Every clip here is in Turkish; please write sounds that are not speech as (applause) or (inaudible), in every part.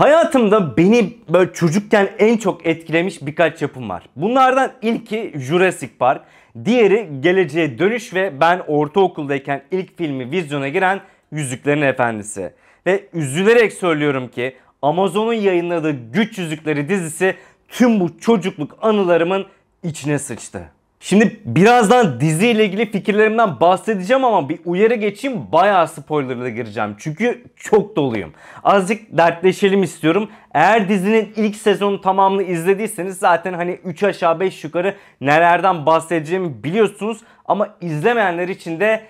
Hayatımda beni böyle çocukken en çok etkilemiş birkaç yapım var. Bunlardan ilki Jurassic Park, diğeri Geleceğe Dönüş ve ben ortaokuldayken ilk filmi vizyona giren Yüzüklerin Efendisi. Ve üzülerek söylüyorum ki Amazon'un yayınladığı Güç Yüzükleri dizisi tüm bu çocukluk anılarımın içine sıçtı. Şimdi birazdan dizi ile ilgili fikirlerimden bahsedeceğim ama bir uyarı geçeyim bayağı spoilerla gireceğim. Çünkü çok doluyum. Azıcık dertleşelim istiyorum. Eğer dizinin ilk sezonu tamamını izlediyseniz zaten hani 3 aşağı 5 yukarı nelerden bahsedeceğimi biliyorsunuz. Ama izlemeyenler için de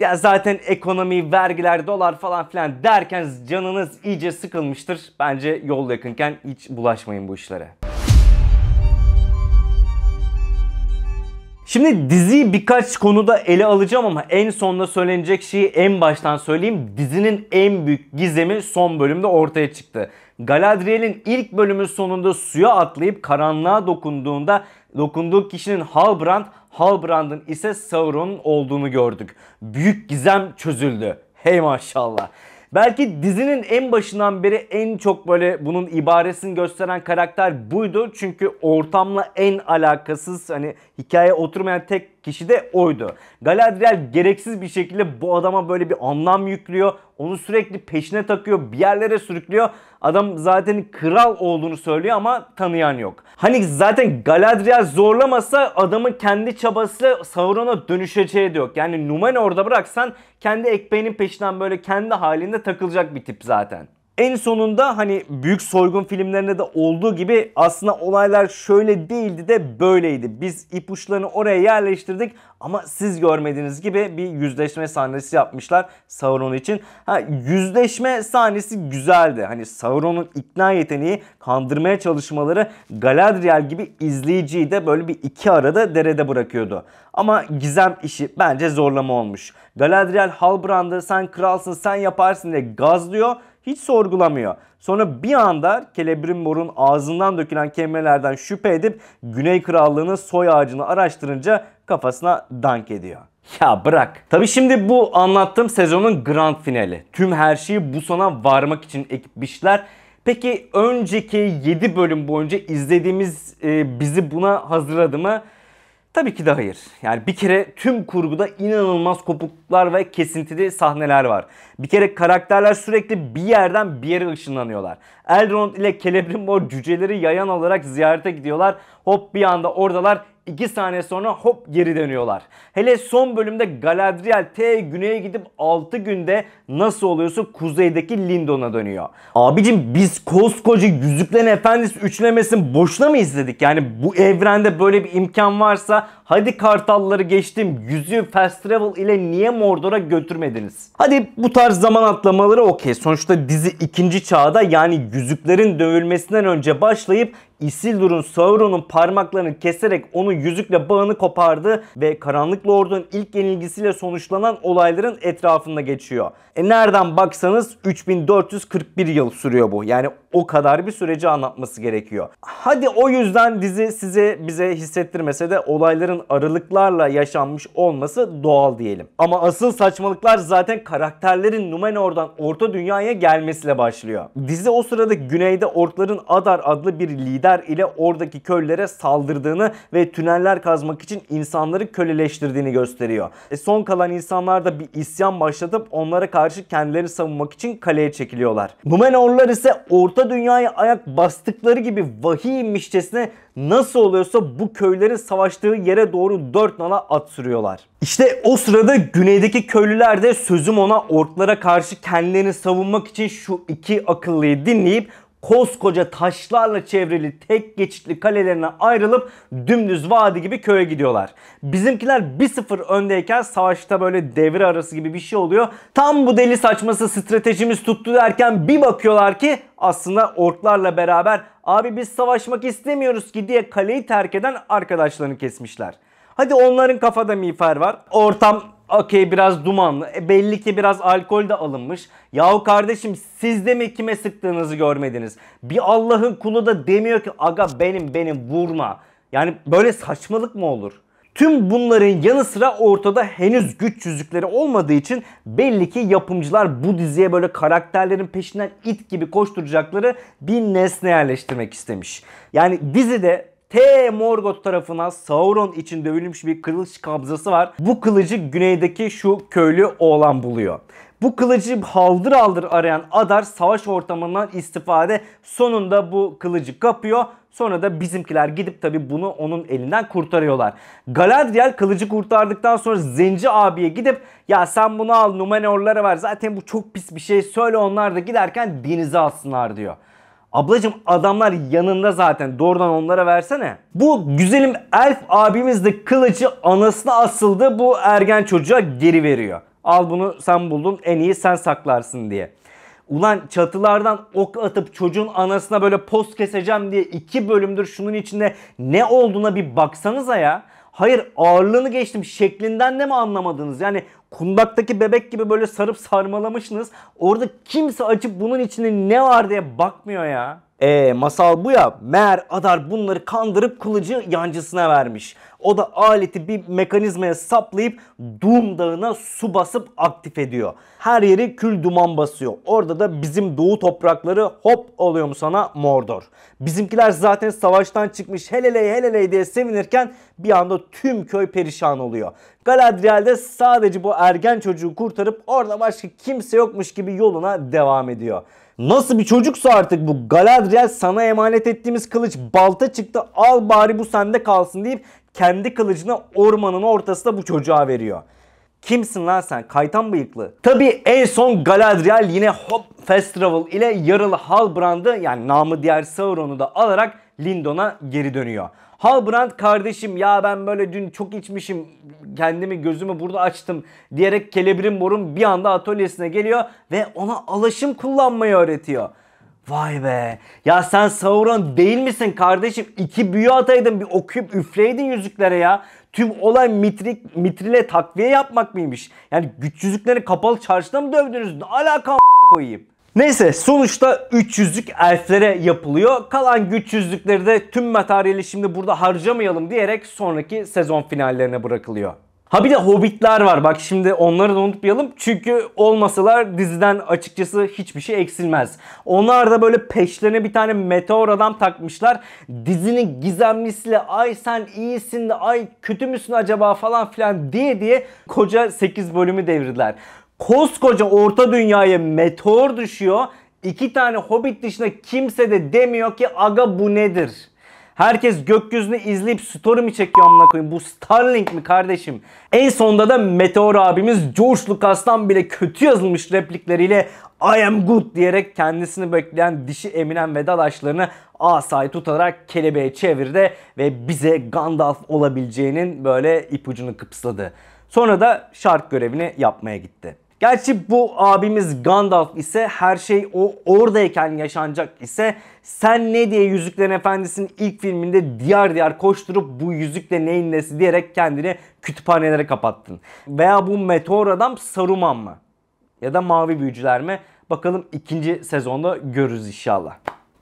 ya zaten ekonomi, vergiler, dolar falan filan derken canınız iyice sıkılmıştır. Bence yol yakınken hiç bulaşmayın bu işlere. Şimdi diziyi birkaç konuda ele alacağım ama en sonda söylenecek şeyi en baştan söyleyeyim. Dizinin en büyük gizemi son bölümde ortaya çıktı. Galadriel'in ilk bölümün sonunda suya atlayıp karanlığa dokunduğunda dokunduğu kişinin Halbrand, Halbrand'ın ise Sauron'un olduğunu gördük. Büyük gizem çözüldü. Hey maşallah. Belki dizinin en başından beri en çok böyle bunun ibaresini gösteren karakter buydu. Çünkü ortamla en alakasız hani hikaye oturmayan tek kişi de oydu. Galadriel gereksiz bir şekilde bu adama böyle bir anlam yüklüyor. Onu sürekli peşine takıyor, bir yerlere sürüklüyor. Adam zaten kral olduğunu söylüyor ama tanıyan yok. Hani zaten Galadriel zorlamasa adamın kendi çabası Sauron'a dönüşeceği de yok. Yani Numenor'da bıraksan kendi ekmeğinin peşinden böyle kendi halinde takılacak bir tip zaten. En sonunda hani büyük soygun filmlerinde de olduğu gibi aslında olaylar şöyle değildi de böyleydi. Biz ipuçlarını oraya yerleştirdik ama siz görmediğiniz gibi bir yüzleşme sahnesi yapmışlar Sauron için. Ha, yüzleşme sahnesi güzeldi. Hani Sauron'un ikna yeteneği, kandırmaya çalışmaları Galadriel gibi izleyiciyi de böyle bir iki arada derede bırakıyordu. Ama gizem işi bence zorlama olmuş. Galadriel Halbrand'ı sen kralsın sen yaparsın diye gazlıyor hiç sorgulamıyor. Sonra bir anda Mor'un ağzından dökülen kelimelerden şüphe edip Güney Krallığı'nın soy ağacını araştırınca kafasına dank ediyor. Ya bırak. Tabi şimdi bu anlattığım sezonun grand finali. Tüm her şeyi bu sona varmak için ekipmişler. Peki önceki 7 bölüm boyunca izlediğimiz e, bizi buna hazırladı mı? Tabii ki de hayır. Yani bir kere tüm kurguda inanılmaz kopukluklar ve kesintili sahneler var. Bir kere karakterler sürekli bir yerden bir yere ışınlanıyorlar. Elrond ile Celebrimbor cüceleri yayan olarak ziyarete gidiyorlar. Hop bir anda oradalar 2 saniye sonra hop geri dönüyorlar. Hele son bölümde Galadriel T güneye gidip 6 günde nasıl oluyorsa kuzeydeki Lindon'a dönüyor. Abicim biz koskoca Yüzüklerin Efendisi üçlemesini boşuna mı izledik? Yani bu evrende böyle bir imkan varsa hadi kartalları geçtim yüzüğü fast travel ile niye Mordor'a götürmediniz? Hadi bu tarz zaman atlamaları okey. Sonuçta dizi ikinci çağda yani yüzüklerin dövülmesinden önce başlayıp Isildur'un Sauron'un parmaklarını keserek onun yüzükle bağını kopardı ve Karanlık Lord'un ilk yenilgisiyle sonuçlanan olayların etrafında geçiyor. E nereden baksanız 3441 yıl sürüyor bu. Yani o kadar bir süreci anlatması gerekiyor. Hadi o yüzden dizi size bize hissettirmese de olayların aralıklarla yaşanmış olması doğal diyelim. Ama asıl saçmalıklar zaten karakterlerin Numenor'dan Orta Dünya'ya gelmesiyle başlıyor. Dizi o sırada güneyde Orkların Adar adlı bir lider tüneller ile oradaki köylere saldırdığını ve tüneller kazmak için insanları köleleştirdiğini gösteriyor. E son kalan insanlar da bir isyan başlatıp onlara karşı kendilerini savunmak için kaleye çekiliyorlar. Numenorlar ise Orta Dünya'ya ayak bastıkları gibi vahiymişçesine nasıl oluyorsa bu köylerin savaştığı yere doğru dört nala at sürüyorlar. İşte o sırada güneydeki köylüler de sözüm ona orklara karşı kendilerini savunmak için şu iki akıllıyı dinleyip koskoca taşlarla çevrili tek geçitli kalelerine ayrılıp dümdüz vadi gibi köye gidiyorlar. Bizimkiler 1-0 öndeyken savaşta böyle devre arası gibi bir şey oluyor. Tam bu deli saçması stratejimiz tuttu derken bir bakıyorlar ki aslında orklarla beraber abi biz savaşmak istemiyoruz ki diye kaleyi terk eden arkadaşlarını kesmişler. Hadi onların kafada miğfer var. Ortam okey biraz dumanlı. E belli ki biraz alkol de alınmış. Yahu kardeşim siz de mi kime sıktığınızı görmediniz? Bir Allah'ın kulu da demiyor ki aga benim benim vurma. Yani böyle saçmalık mı olur? Tüm bunların yanı sıra ortada henüz güç yüzükleri olmadığı için belli ki yapımcılar bu diziye böyle karakterlerin peşinden it gibi koşturacakları bir nesne yerleştirmek istemiş. Yani dizide T. Morgoth tarafına Sauron için dövülmüş bir kılıç kabzası var. Bu kılıcı güneydeki şu köylü oğlan buluyor. Bu kılıcı haldır haldır arayan Adar savaş ortamından istifade sonunda bu kılıcı kapıyor. Sonra da bizimkiler gidip tabi bunu onun elinden kurtarıyorlar. Galadriel kılıcı kurtardıktan sonra Zenci abiye gidip ya sen bunu al Numenor'lara ver zaten bu çok pis bir şey söyle onlar da giderken denize alsınlar diyor. Ablacım adamlar yanında zaten doğrudan onlara versene. Bu güzelim elf abimiz de kılıcı anasına asıldı bu ergen çocuğa geri veriyor. Al bunu sen buldun en iyi sen saklarsın diye. Ulan çatılardan ok atıp çocuğun anasına böyle post keseceğim diye iki bölümdür şunun içinde ne olduğuna bir baksanıza ya. Hayır ağırlığını geçtim şeklinden de mi anlamadınız? Yani kundaktaki bebek gibi böyle sarıp sarmalamışsınız. Orada kimse açıp bunun içinde ne var diye bakmıyor ya. E, masal bu ya. Meğer Adar bunları kandırıp kılıcı yancısına vermiş. O da aleti bir mekanizmaya saplayıp Doom Dağı'na su basıp aktif ediyor. Her yeri kül duman basıyor. Orada da bizim doğu toprakları hop oluyor mu sana Mordor. Bizimkiler zaten savaştan çıkmış heleley heleley diye sevinirken bir anda tüm köy perişan oluyor. Galadriel de sadece bu ergen çocuğu kurtarıp orada başka kimse yokmuş gibi yoluna devam ediyor. Nasıl bir çocuksa artık bu Galadriel sana emanet ettiğimiz kılıç balta çıktı al bari bu sende kalsın deyip kendi kılıcını ormanın ortasında bu çocuğa veriyor. Kimsin lan sen? Kaytan bıyıklı. Tabi en son Galadriel yine hop fast travel ile yaralı Halbrand'ı yani namı diğer Sauron'u da alarak Lindon'a geri dönüyor. Halbrand kardeşim ya ben böyle dün çok içmişim kendimi gözümü burada açtım diyerek kelebirin borun bir anda atölyesine geliyor ve ona alaşım kullanmayı öğretiyor. Vay be. Ya sen Sauron değil misin kardeşim? iki büyü ataydın bir okuyup üfleydin yüzüklere ya. Tüm olay mitrik, mitrile takviye yapmak mıymış? Yani güç yüzükleri kapalı çarşıda mı dövdünüz? Ne alaka koyayım? Neyse sonuçta 300'lük elflere yapılıyor. Kalan güç yüzlükleri de tüm materyali şimdi burada harcamayalım diyerek sonraki sezon finallerine bırakılıyor. Ha bir de hobbitler var bak şimdi onları da unutmayalım. Çünkü olmasalar diziden açıkçası hiçbir şey eksilmez. Onlar da böyle peşlerine bir tane meteor adam takmışlar. Dizinin gizemlisiyle ay sen iyisin de ay kötü müsün acaba falan filan diye diye koca 8 bölümü devirdiler. Koskoca orta dünyaya meteor düşüyor. İki tane hobbit dışında kimse de demiyor ki aga bu nedir? Herkes gökyüzünü izleyip story mi çekiyor amına koyayım? Bu Starlink mi kardeşim? En sonunda da Meteor abimiz George Lucas'tan bile kötü yazılmış replikleriyle I am good diyerek kendisini bekleyen dişi Eminem vedalaşlarını dadaşlarını asayı tutarak kelebeğe çevirdi ve bize Gandalf olabileceğinin böyle ipucunu kıpsladı. Sonra da şark görevini yapmaya gitti. Gerçi bu abimiz Gandalf ise her şey o oradayken yaşanacak ise sen ne diye Yüzüklerin Efendisi'nin ilk filminde diğer diğer koşturup bu yüzükle neyin nesi diyerek kendini kütüphanelere kapattın. Veya bu meteor adam Saruman mı? Ya da mavi büyücüler mi? Bakalım ikinci sezonda görürüz inşallah.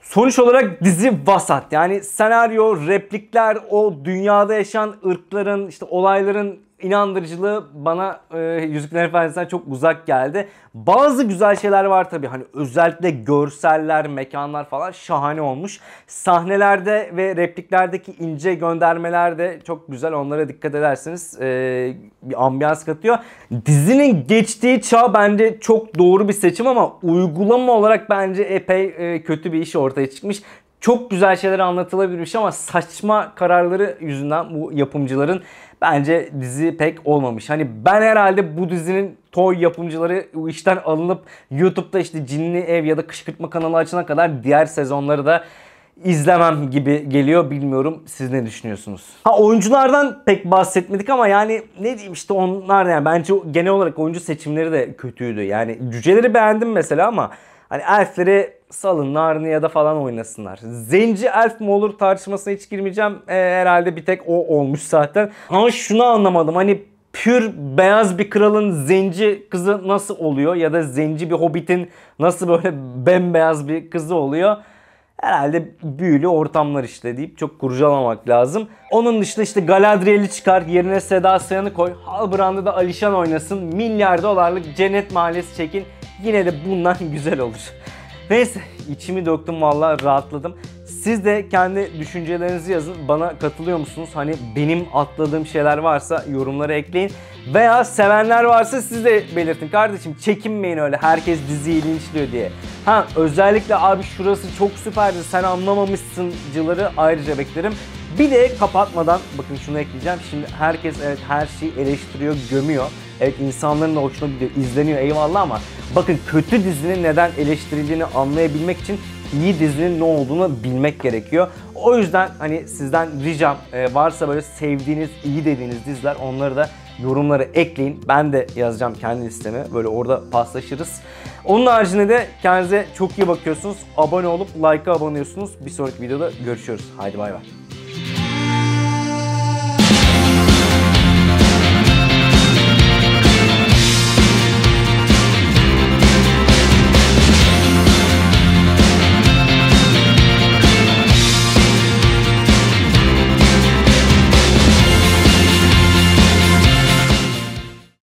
Sonuç olarak dizi vasat. Yani senaryo, replikler, o dünyada yaşayan ırkların, işte olayların inandırıcılığı bana e, Yüzükler Efendisi'nden çok uzak geldi. Bazı güzel şeyler var tabii. Hani özellikle görseller, mekanlar falan şahane olmuş. Sahnelerde ve repliklerdeki ince göndermeler de çok güzel. Onlara dikkat ederseniz e, bir ambiyans katıyor. Dizinin geçtiği çağ bence çok doğru bir seçim ama uygulama olarak bence epey e, kötü bir iş ortaya çıkmış çok güzel şeyler anlatılabilmiş ama saçma kararları yüzünden bu yapımcıların bence dizi pek olmamış. Hani ben herhalde bu dizinin toy yapımcıları işten alınıp YouTube'da işte Cinli Ev ya da Kışkırtma kanalı açana kadar diğer sezonları da izlemem gibi geliyor. Bilmiyorum siz ne düşünüyorsunuz? Ha oyunculardan pek bahsetmedik ama yani ne diyeyim işte onlar yani bence genel olarak oyuncu seçimleri de kötüydü. Yani cüceleri beğendim mesela ama Hani elfleri salın Narnia da falan oynasınlar. Zenci elf mi olur tartışmasına hiç girmeyeceğim. E, herhalde bir tek o olmuş zaten. Ama şunu anlamadım hani pür beyaz bir kralın zenci kızı nasıl oluyor ya da zenci bir hobbitin nasıl böyle (laughs) bembeyaz bir kızı oluyor? Herhalde büyülü ortamlar işte deyip çok kurcalamak lazım. Onun dışında işte Galadriel'i çıkar, yerine Seda Sayan'ı koy, Halbrand'ı da Alişan oynasın, milyar dolarlık cennet mahallesi çekin. Yine de bundan (laughs) güzel olur. Neyse içimi döktüm valla rahatladım. Siz de kendi düşüncelerinizi yazın. Bana katılıyor musunuz? Hani benim atladığım şeyler varsa yorumlara ekleyin. Veya sevenler varsa siz de belirtin. Kardeşim çekinmeyin öyle herkes diziyi linçliyor diye. Ha özellikle abi şurası çok süperdi sen anlamamışsıncıları ayrıca beklerim. Bir de kapatmadan bakın şunu ekleyeceğim. Şimdi herkes evet her şeyi eleştiriyor, gömüyor. Evet insanların da hoşuna gidiyor, izleniyor eyvallah ama bakın kötü dizinin neden eleştirildiğini anlayabilmek için iyi dizinin ne olduğunu bilmek gerekiyor. O yüzden hani sizden ricam e, varsa böyle sevdiğiniz, iyi dediğiniz diziler onları da yorumlara ekleyin. Ben de yazacağım kendi listeme. Böyle orada paslaşırız. Onun haricinde de kendinize çok iyi bakıyorsunuz. Abone olup like'a abanıyorsunuz. Bir sonraki videoda görüşüyoruz. Haydi bay bay.